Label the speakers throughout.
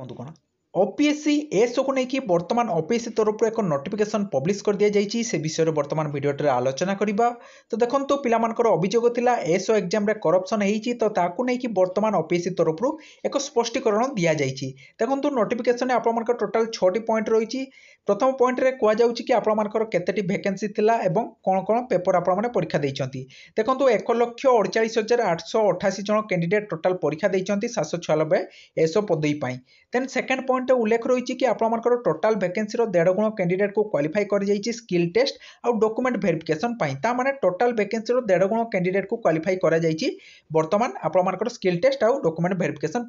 Speaker 1: বন্ধুগণ ଓପିଏସ୍ସି ଏସ୍ଓକୁ ନେଇକି ବର୍ତ୍ତମାନ ଓପିଏସ୍ସି ତରଫରୁ ଏକ ନୋଟିଫିକେସନ୍ ପବ୍ଲିଶ୍ କରିଦିଆଯାଇଛି ସେ ବିଷୟରେ ବର୍ତ୍ତମାନ ଭିଡ଼ିଓଟିରେ ଆଲୋଚନା କରିବା ତ ଦେଖନ୍ତୁ ପିଲାମାନଙ୍କର ଅଭିଯୋଗ ଥିଲା ଏସ୍ଓ ଏକ୍ଜାମ୍ରେ କରପ୍ସନ୍ ହେଇଛି ତ ତାକୁ ନେଇକି ବର୍ତ୍ତମାନ ଓପିଏସ୍ସି ତରଫରୁ ଏକ ସ୍ପଷ୍ଟୀକରଣ ଦିଆଯାଇଛି ଦେଖନ୍ତୁ ନୋଟିଫିକେସନ୍ରେ ଆପଣମାନଙ୍କର ଟୋଟାଲ୍ ଛଅଟି ପଏଣ୍ଟ ରହିଛି প্রথম পয়েন্টরে কুযাচ্ছে কি আপনার কতটি ভ্যাকেন্সি লা এবং কোণ কোণ পেপর আপনার পরীক্ষা দিয়েছেন দেখুন এক লক্ষ অড়চাশ হাজার আটশো অঠাশি জন ক্যাডিডেট টোটাল পরীক্ষা দিয়েছেন সাতশো ছয়ানবে এসো পদবী দেন সেকেন্ড পয়েন্টে উল্লেখ রয়েছে কি আপনার টোটাল ভ্যাকেন্সির দেড় গুণ ক্যাডিডেট কু কোয়ালিফাই করে যাই স্কিল টেস্ট আউ ডকুমেন্ট ভেরিফিকেসন তা মানে টোটাল ভ্যাকেন্সির দেড় গুণ ক্যাডিডেট কু কোয়ালিফাই করা যাই বর্তমান আপনার স্কিল টেস্ট আউ ডকুমেন্ট ভেরিফিকেসন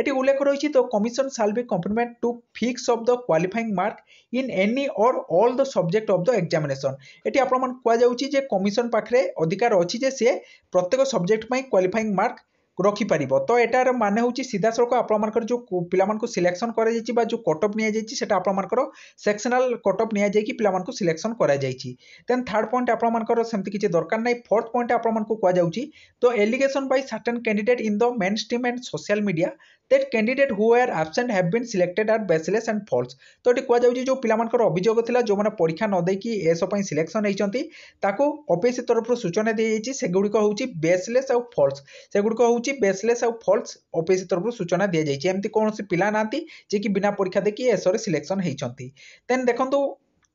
Speaker 1: এটি উল্লেখ রয়েছে তো commission shall be complement to fix of the qualifying mark in any or all the subject of the examination ଏଠି ଆପଣମାନଙ୍କୁ କୁହାଯାଉଛି ଯେ କମିଶନ୍ ପାଖରେ ଅଧିକାର ଅଛି ଯେ ସିଏ ପ୍ରତ୍ୟେକ ସବଜେକ୍ଟ ପାଇଁ କ୍ୱାଲିଫାଇଂ ମାର୍କ ରଖିପାରିବ ତ ଏଟାର ମାନେ ହେଉଛି ସିଧାସଳଖ ଆପଣମାନଙ୍କର ଯେଉଁ ପିଲାମାନଙ୍କୁ ସିଲେକ୍ସନ୍ କରାଯାଇଛି ବା ଯେଉଁ କଟଅଫ୍ ନିଆଯାଇଛି ସେଟା ଆପଣମାନଙ୍କର ସେକ୍ସନାଲ୍ କଟଅଫ୍ ନିଆଯାଇକି ପିଲାମାନଙ୍କୁ ସିଲେକ୍ସନ୍ କରାଯାଇଛି ଦେନ୍ ଥାର୍ଡ଼ ପଏଣ୍ଟ ଆପଣମାନଙ୍କର ସେମିତି କିଛି ଦରକାର ନାହିଁ ଫୋର୍ଥ ପଏଣ୍ଟ ଆପଣମାନଙ୍କୁ କୁହାଯାଉଛି ତ allegation by certain candidate in the mainstream and social media that candidate who are absent have been selected are baseless and false ତ ଏଠି କୁହାଯାଉଛି ଯେଉଁ ପିଲାମାନଙ୍କର ଅଭିଯୋଗ ଥିଲା ଯେଉଁମାନେ ପରୀକ୍ଷା ନ ଦେଇକି ଏସବୁ ପାଇଁ ସିଲେକ୍ସନ୍ ହେଇଛନ୍ତି ତାକୁ ଓପିଏସ୍ସି ତରଫରୁ ସୂଚନା ଦିଆଯାଇଛି ସେଗୁଡ଼ିକ ହେଉଛି ବେସ୍ଲେସ୍ ଆଉ ଫଲ୍ସ ସେଗୁଡ଼ିକ ହେଉଛି ହେଉଛି ବେସଲେସ୍ ଆଉ ଫଲ୍ସ ଓପିଏସ୍ସି ତରଫରୁ ସୂଚନା ଦିଆଯାଇଛି ଏମିତି କୌଣସି ପିଲା ନାହାନ୍ତି ଯିଏକି ବିନା ପରୀକ୍ଷା ଦେଖି ଏସରେ ସିଲେକ୍ସନ୍ ହୋଇଛନ୍ତି ଦେନ୍ ଦେଖନ୍ତୁ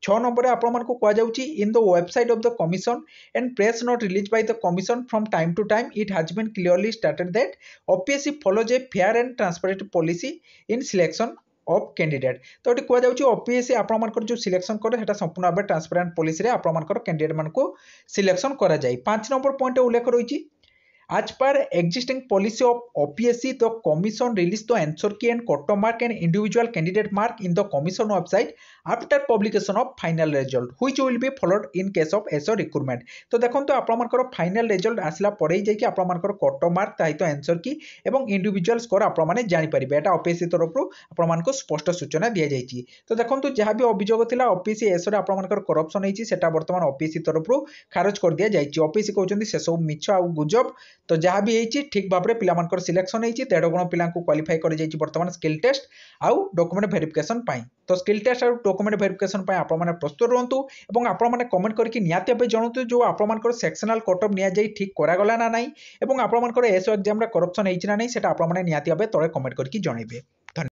Speaker 1: ଛଅ ନମ୍ବରରେ ଆପଣମାନଙ୍କୁ କୁହାଯାଉଛି in the website of the commission and press note release by the commission from time to time it has been clearly stated that OPSC follows a fair and transparent policy in selection of candidate ତ ଏଠି କୁହାଯାଉଛି OPSC ଆପଣମାନଙ୍କର ଯେଉଁ selection କରେ সেটা ସମ୍ପୂର୍ଣ୍ଣ ଭାବେ ট্রান্সপারেট ପଲିସିରେ ଆପଣମାନଙ୍କର ক্যান্ডিডেট মানুষ সিলেকশন করা যায় পাঁচ নম্বর পয়েন্ট উল্লেখ As per existing policy of OPSC, the commission released the answer key and quota mark and individual candidate mark in the commission website after publication of final result, which will be followed in case of SO recruitment. তো দেখন্তু আপনার final result আসলা পরে যাই আপনার কট mark তাহিত answer কি এবং individual score আপনার জাঁপারে এটা অপিএসসি তরফর আপনার স্পষ্ট সূচনা দিয়া যাই তো দেখন্তু যা বি অভিযোগ লা অপিএসসি এসরে আপনার করপশন হয়েছে সেটা বর্তমান অপিএসসি তরফর খারজ করে দিয়া যাই অপিএসসি কৌন সেসব মিছ আউ গুজব তো ଯାହା ବି ହେଇଛି ଠିକ୍ ଭାବରେ ପିଲାମାନଙ୍କର ସିଲେକ୍ସନ୍ ହେଇଛି ଦେଢ଼ ଗୁଣ ପିଲାଙ୍କୁ କ୍ୱାଲିଫାଏ କରିଯାଇଛି ବର୍ତ୍ତମାନ ସ୍କିଲ୍ ଟେଷ୍ଟ ଆଉ ଡକ୍ୟୁମେଣ୍ଟ ଭେରିଫିକେସନ୍ ପାଇଁ ତ ସ୍କିଲ୍ ଟେଷ୍ଟ ଆଉ ଡକ୍ୟୁମେଣ୍ଟ ଭେରିଫିକେସନ୍ ପାଇଁ ଆପଣମାନେ ପ୍ରସ୍ତୁତ ରୁହନ୍ତୁ ଏବଂ ଆପଣମାନେ କମେଣ୍ଟ କରିକି ନିହାତି ଭାବେ ଜଣାନ୍ତୁ ଯେଉଁ ଆପଣମାନଙ୍କର ସେକ୍ସନାଲ୍ କଟଅଫ୍ ନିଆଯାଇ ଠିକ୍ କରାଗଲା ନା ନାହିଁ ଏବଂ ଆପଣମାନଙ୍କର ଏସ୍ଓ ଏକ୍ଜାମ୍ରେ କରପ୍ସନ୍ ହେଇଛି ନା ନାହିଁ ସେଟା ଆପଣମାନେ ନିହାତି ଭାବେ ତଳେ କମେଣ୍ଟ କରିକି ଜଣାଇବେ